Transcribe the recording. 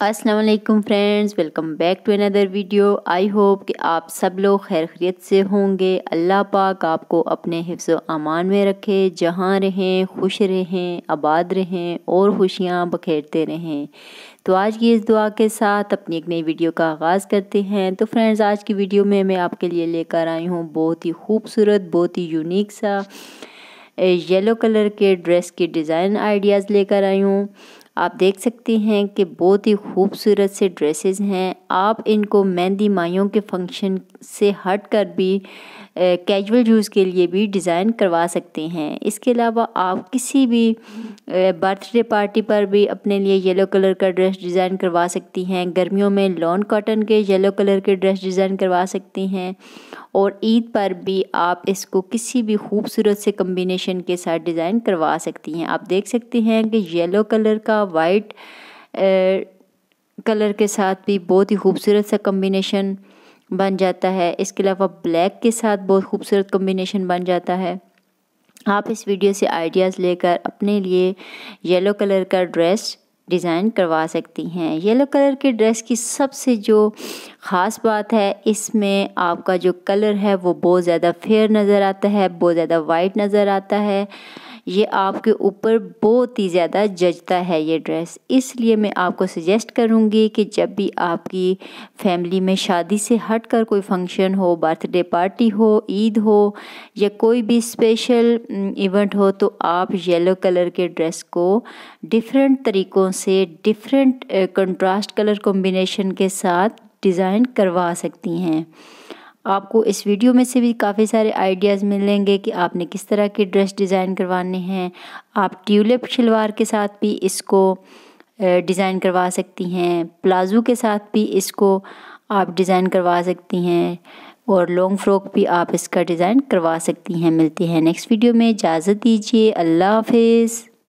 Aslam friends welcome back to another video I hope कि आप सब लोग खैर खरीत से होंगे अल्लाह पाक आपको अपने हिफ्स अमान में रखे जहाँ रहें खुश रहें आबाद रहें और खुशियाँ बखेरते रहें तो आज की इस दुआ के साथ अपनी एक नई वीडियो का आगाज़ करते हैं तो फ्रेंड्स आज की वीडियो में मैं आपके लिए लेकर आई हूँ बहुत ही खूबसूरत बहुत ही यूनिक सा येलो कलर के ड्रेस के डिज़ाइन आइडियाज़ लेकर आई हूँ आप देख सकते हैं कि बहुत ही खूबसूरत से ड्रेसेस हैं आप इनको मेहंदी माइयों के फंक्शन से हट कर भी कैजुअल यूज़ के लिए भी डिज़ाइन करवा सकते हैं इसके अलावा आप किसी भी बर्थडे पार्टी पर भी अपने लिए येलो कलर का ड्रेस डिज़ाइन करवा सकती हैं गर्मियों में लॉन कॉटन के येलो कलर के ड्रेस डिज़ाइन करवा सकती हैं और ईद पर भी आप इसको किसी भी खूबसूरत से कम्बिनेशन के साथ डिज़ाइन करवा सकती हैं आप देख सकते हैं कि येलो कलर का वाइट कलर के साथ भी बहुत ही खूबसूरत सा कम्बिनेशन बन जाता है इसके अलावा ब्लैक के साथ बहुत खूबसूरत कम्बिनेशन बन जाता है आप इस वीडियो से आइडियाज़ लेकर अपने लिए येलो कलर का ड्रेस डिज़ाइन करवा सकती हैं येलो कलर के ड्रेस की सबसे जो ख़ास बात है इसमें आपका जो कलर है वो बहुत ज़्यादा फेयर नज़र आता है बहुत ज़्यादा वाइट नज़र आता है ये आपके ऊपर बहुत ही ज़्यादा जजता है ये ड्रेस इसलिए मैं आपको सजेस्ट करूँगी कि जब भी आपकी फैमिली में शादी से हट कर कोई फंक्शन हो बर्थडे पार्टी हो ईद हो या कोई भी स्पेशल इवेंट mm, हो तो आप येलो कलर के ड्रेस को डिफरेंट तरीक़ों से डिफरेंट कंट्रास्ट कलर कॉम्बिनेशन के साथ डिज़ाइन करवा सकती हैं आपको इस वीडियो में से भी काफ़ी सारे आइडियाज़ मिलेंगे कि आपने किस तरह के ड्रेस डिज़ाइन करवाने हैं आप ट्यूलिप शलवार के साथ भी इसको डिज़ाइन करवा सकती हैं प्लाज़ो के साथ भी इसको आप डिज़ाइन करवा सकती हैं और लॉन्ग फ्रॉक भी आप इसका डिज़ाइन करवा सकती हैं मिलती हैं नेक्स्ट वीडियो में इजाज़त दीजिए अल्लाह हाफिज़